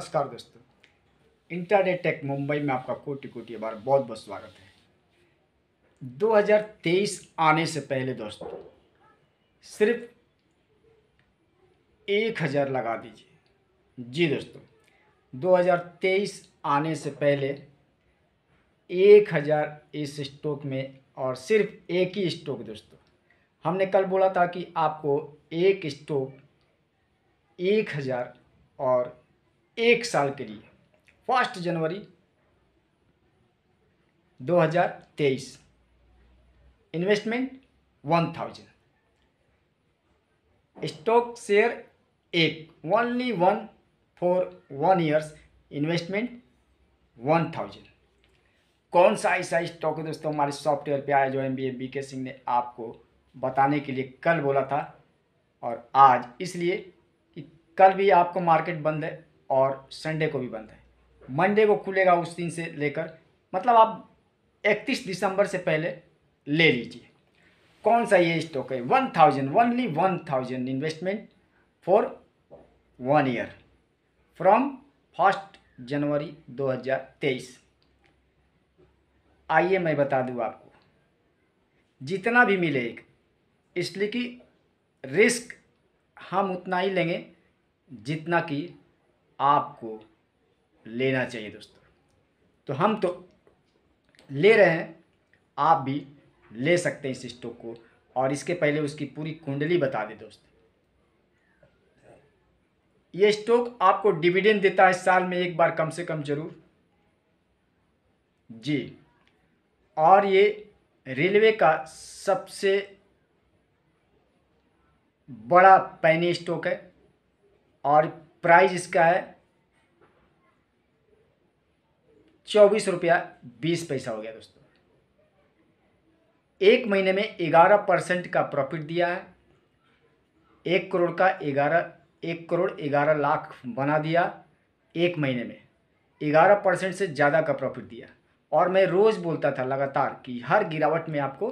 नमस्कार दोस्तों इंटरनेटेक टेक मुंबई में आपका कोटि कोटि बार बहुत बहुत स्वागत है 2023 आने से पहले दोस्तों सिर्फ एक हज़ार लगा दीजिए जी दोस्तों 2023 आने से पहले एक हज़ार इस स्टॉक में और सिर्फ एक ही स्टॉक दोस्तों हमने कल बोला था कि आपको एक स्टॉक एक हज़ार और एक साल के लिए फर्स्ट जनवरी 2023 investment one thousand stock share एक only one for one years investment one thousand कौन सा ऐसा स्टॉक है दोस्तों हमारे सॉफ्टवेयर पे आया जो एम बी के सिंह ने आपको बताने के लिए कल बोला था और आज इसलिए कि कल भी आपको मार्केट बंद है और संडे को भी बंद है मंडे को खुलेगा उस दिन से लेकर मतलब आप 31 दिसंबर से पहले ले लीजिए कौन सा ये स्टॉक है one thousand only one thousand investment for one year from first जनवरी 2023 आइए मैं बता दूँ आपको जितना भी मिले इसलिए कि रिस्क हम उतना ही लेंगे जितना कि आपको लेना चाहिए दोस्तों तो हम तो ले रहे हैं आप भी ले सकते हैं इस स्टॉक को और इसके पहले उसकी पूरी कुंडली बता दें दोस्त ये स्टॉक आपको डिविडेंड देता है साल में एक बार कम से कम जरूर जी और ये रेलवे का सबसे बड़ा पैनी स्टॉक है और प्राइस इसका है चौबीस रुपया बीस पैसा हो गया दोस्तों एक महीने में ग्यारह परसेंट का प्रॉफिट दिया है एक करोड़ का ग्यारह एक करोड़ ग्यारह लाख बना दिया एक महीने में ग्यारह परसेंट से ज़्यादा का प्रॉफिट दिया और मैं रोज़ बोलता था लगातार कि हर गिरावट में आपको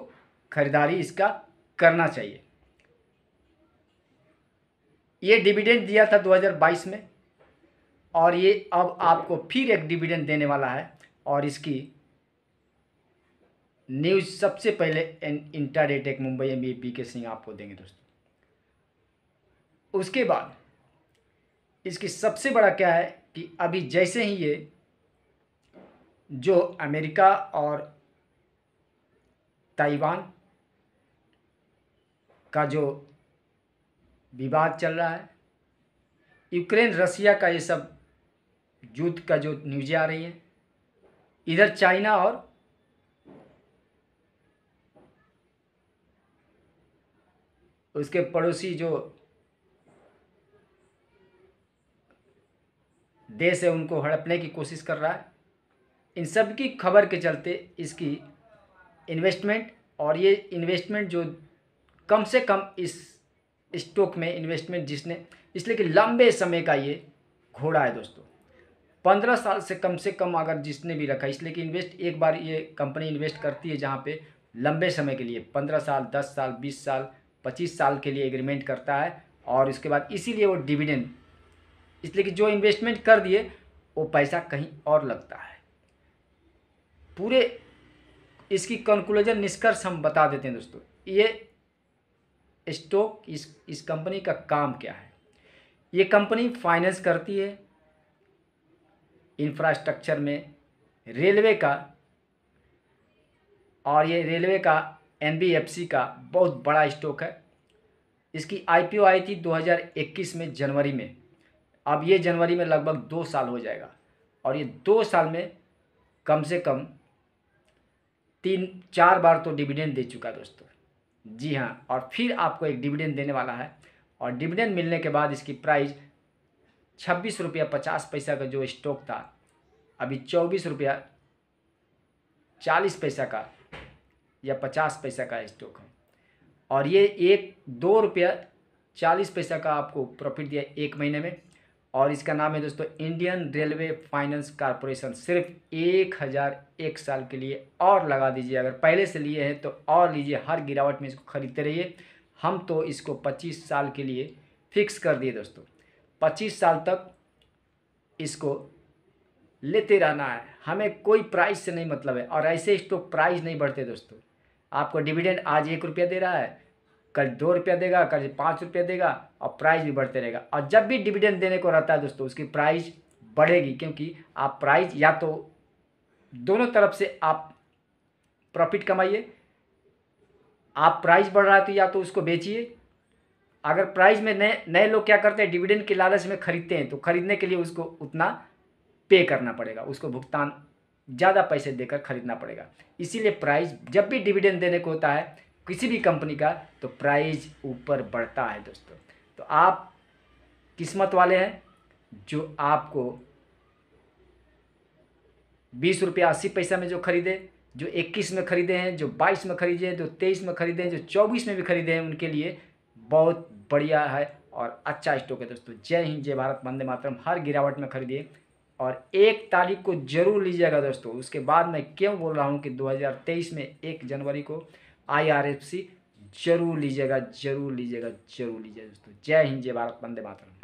खरीदारी इसका करना चाहिए ये डिविडेंड दिया था 2022 में और ये अब आपको फिर एक डिविडेंड देने वाला है और इसकी न्यूज़ सबसे पहले इंटर डेटेक Mumbai M P e K Singh आपको देंगे दोस्तों उसके बाद इसकी सबसे बड़ा क्या है कि अभी जैसे ही ये जो अमेरिका और ताइवान का जो विवाद चल रहा है यूक्रेन रसिया का ये सब युद्ध का जो न्यूज़ें आ रही है इधर चाइना और उसके पड़ोसी जो देश है उनको हड़पने की कोशिश कर रहा है इन सब की खबर के चलते इसकी इन्वेस्टमेंट और ये इन्वेस्टमेंट जो कम से कम इस स्टॉक में इन्वेस्टमेंट जिसने इसलिए कि लंबे समय का ये घोड़ा है दोस्तों पंद्रह साल से कम से कम अगर जिसने भी रखा इसलिए कि इन्वेस्ट एक बार ये कंपनी इन्वेस्ट करती है जहाँ पे लंबे समय के लिए पंद्रह साल दस साल बीस साल पच्चीस साल के लिए एग्रीमेंट करता है और इसके बाद इसीलिए वो डिविडेंड इसलिए कि जो इन्वेस्टमेंट कर दिए वो पैसा कहीं और लगता है पूरे इसकी कंक्लूजन निष्कर्ष हम बता देते हैं दोस्तों ये स्टॉक इस इस कंपनी का काम क्या है ये कंपनी फाइनेंस करती है इंफ्रास्ट्रक्चर में रेलवे का और ये रेलवे का एनबीएफसी का बहुत बड़ा स्टॉक है इसकी आईपीओ आई थी 2021 में जनवरी में अब ये जनवरी में लगभग दो साल हो जाएगा और ये दो साल में कम से कम तीन चार बार तो डिविडेंड दे चुका दोस्तों जी हाँ और फिर आपको एक डिविडेंड देने वाला है और डिविडेंड मिलने के बाद इसकी प्राइस छब्बीस रुपया पचास पैसा का जो स्टॉक था अभी चौबीस रुपया चालीस पैसा का या पचास पैसा का स्टॉक है और ये एक दो रुपया चालीस पैसा का आपको प्रॉफिट दिया एक महीने में और इसका नाम है दोस्तों इंडियन रेलवे फाइनेंस कारपोरेशन सिर्फ एक हज़ार एक साल के लिए और लगा दीजिए अगर पहले से लिए हैं तो और लीजिए हर गिरावट में इसको ख़रीदते रहिए हम तो इसको पच्चीस साल के लिए फिक्स कर दिए दोस्तों पच्चीस साल तक इसको लेते रहना है हमें कोई प्राइस से नहीं मतलब है और ऐसे स्टॉक तो प्राइस नहीं बढ़ते दोस्तों आपको डिविडेंड आज एक रुपया दे रहा है कल दो रुपया देगा कल पाँच रुपया देगा और प्राइस भी बढ़ते रहेगा और जब भी डिविडेंड देने को रहता है दोस्तों उसकी प्राइस बढ़ेगी क्योंकि आप प्राइस या तो दोनों तरफ से आप प्रॉफिट कमाइए आप प्राइस बढ़ रहा है तो या तो उसको बेचिए अगर प्राइस में नए नए लोग क्या करते हैं डिविडेंड के लालच में खरीदते हैं तो खरीदने के लिए उसको उतना पे करना पड़ेगा उसको भुगतान ज़्यादा पैसे देकर खरीदना पड़ेगा इसीलिए प्राइस जब भी डिविडेंड देने को होता है किसी भी कंपनी का तो प्राइज़ ऊपर बढ़ता है दोस्तों तो आप किस्मत वाले हैं जो आपको बीस रुपया अस्सी पैसा में जो खरीदे जो इक्कीस में खरीदे हैं जो बाईस में खरीदे हैं जो तेईस में खरीदे हैं जो चौबीस में भी खरीदे हैं उनके लिए बहुत बढ़िया है और अच्छा स्टॉक है दोस्तों जय हिंद जय भारत वंदे मातरम हर गिरावट में खरीदिए और एक तारीख को जरूर लीजिएगा दोस्तों उसके बाद मैं क्यों बोल रहा हूँ कि दो में एक जनवरी को आई जरूर लीजिएगा जरूर लीजिएगा जरूर लीजिएगा दोस्तों जय हिंद जय भारत वंदे मातरम